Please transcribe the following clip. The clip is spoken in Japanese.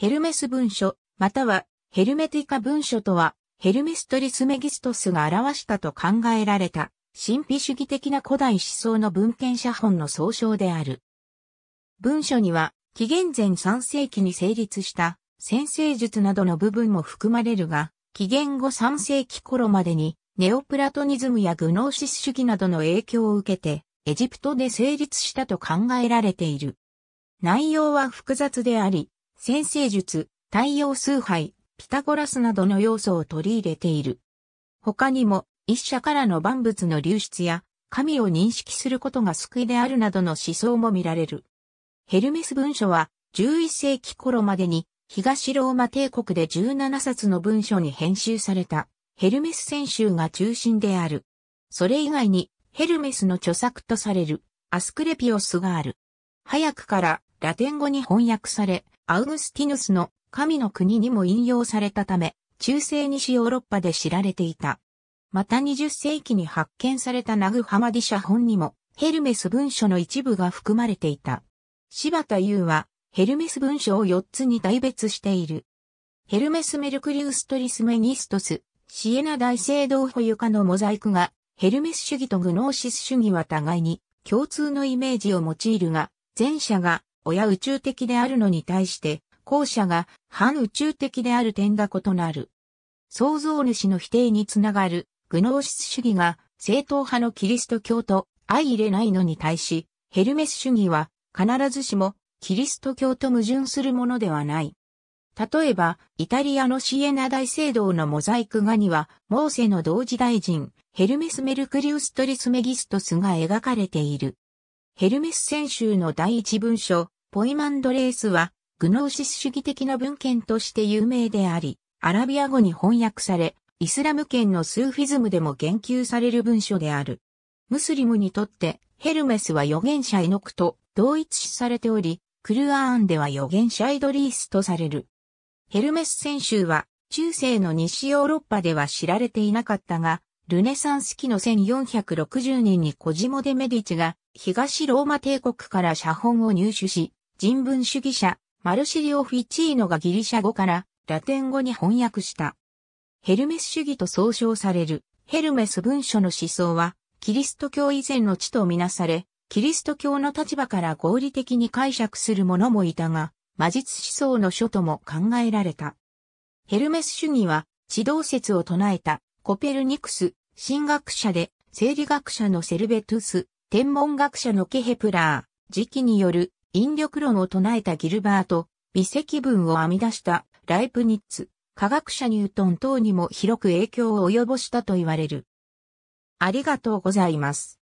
ヘルメス文書、またはヘルメティカ文書とは、ヘルメストリスメギストスが表したと考えられた、神秘主義的な古代思想の文献写本の総称である。文書には、紀元前3世紀に成立した、先生術などの部分も含まれるが、紀元後3世紀頃までに、ネオプラトニズムやグノーシス主義などの影響を受けて、エジプトで成立したと考えられている。内容は複雑であり、先生術、太陽崇拝、ピタゴラスなどの要素を取り入れている。他にも、一社からの万物の流出や、神を認識することが救いであるなどの思想も見られる。ヘルメス文書は、11世紀頃までに、東ローマ帝国で17冊の文書に編集された、ヘルメス選週が中心である。それ以外に、ヘルメスの著作とされる、アスクレピオスがある。早くから、ラテン語に翻訳され、アウグスティヌスの神の国にも引用されたため、中世西ヨーロッパで知られていた。また20世紀に発見されたナグハマディ写本にも、ヘルメス文書の一部が含まれていた。柴田優は、ヘルメス文書を4つに大別している。ヘルメス・メルクリウストリス・メニストス、シエナ大聖堂保家のモザイクが、ヘルメス主義とグノーシス主義は互いに共通のイメージを用いるが、前者が親宇宙的であるのに対して、後者が反宇宙的である点が異なる。創造主の否定につながる、グノーシス主義が正統派のキリスト教と相入れないのに対し、ヘルメス主義は必ずしもキリスト教と矛盾するものではない。例えば、イタリアのシエナ大聖堂のモザイク画には、モーセの同時大臣、ヘルメス・メルクリウス・トリスメギストスが描かれている。ヘルメス選週の第一文書、ポイマンドレースは、グノーシス主義的な文献として有名であり、アラビア語に翻訳され、イスラム圏のスーフィズムでも言及される文書である。ムスリムにとって、ヘルメスは預言者イノクと同一視されており、クルアーンでは預言者イドリースとされる。ヘルメス選週は、中世の西ヨーロッパでは知られていなかったが、ルネサンス期の1460年にコジモデ・メディチが東ローマ帝国から写本を入手し、人文主義者、マルシリオ・フィチーノがギリシャ語からラテン語に翻訳した。ヘルメス主義と総称されるヘルメス文書の思想は、キリスト教以前の地とみなされ、キリスト教の立場から合理的に解釈する者もいたが、魔術思想の書とも考えられた。ヘルメス主義は、地動説を唱えたコペルニクス、神学者で、生理学者のセルベトゥス、天文学者のケヘプラー、時期による引力論を唱えたギルバート、微積分を編み出したライプニッツ、科学者ニュートン等にも広く影響を及ぼしたと言われる。ありがとうございます。